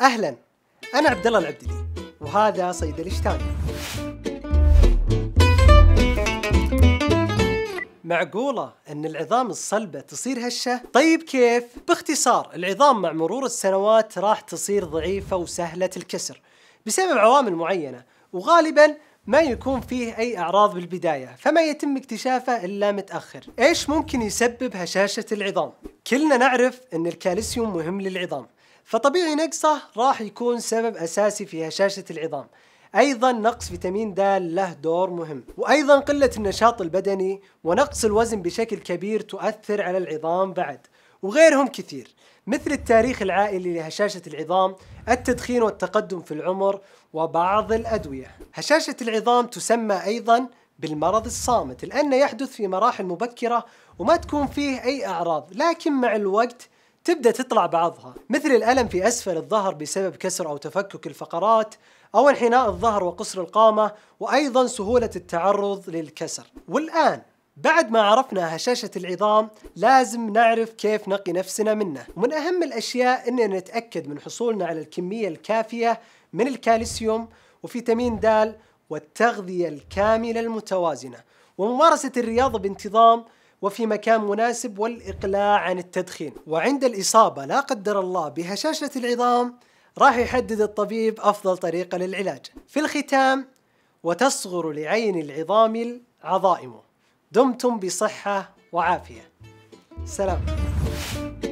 اهلا انا عبد الله العبدلي وهذا صيد الاشتاني معقولة أن العظام الصلبة تصير هشة؟ طيب كيف؟ باختصار العظام مع مرور السنوات راح تصير ضعيفة وسهلة الكسر بسبب عوامل معينة وغالبا ما يكون فيه أي أعراض بالبداية فما يتم اكتشافه إلا متأخر إيش ممكن يسبب هشاشة العظام؟ كلنا نعرف أن الكالسيوم مهم للعظام فطبيعي نقصه راح يكون سبب أساسي في هشاشة العظام ايضا نقص فيتامين د له دور مهم وايضا قله النشاط البدني ونقص الوزن بشكل كبير تؤثر على العظام بعد وغيرهم كثير مثل التاريخ العائلي لهشاشه العظام التدخين والتقدم في العمر وبعض الادويه هشاشه العظام تسمى ايضا بالمرض الصامت لانه يحدث في مراحل مبكره وما تكون فيه اي اعراض لكن مع الوقت تبدأ تطلع بعضها مثل الألم في أسفل الظهر بسبب كسر أو تفكك الفقرات أو انحناء الظهر وقصر القامة وأيضا سهولة التعرض للكسر والآن بعد ما عرفنا هشاشة العظام لازم نعرف كيف نقي نفسنا منه ومن أهم الأشياء أننا نتأكد من حصولنا على الكمية الكافية من الكالسيوم وفيتامين د والتغذية الكاملة المتوازنة وممارسة الرياضة بانتظام وفي مكان مناسب والإقلاع عن التدخين وعند الإصابة لا قدر الله بهشاشة العظام راح يحدد الطبيب أفضل طريقة للعلاج في الختام وتصغر لعين العظام العظائم دمتم بصحة وعافية سلام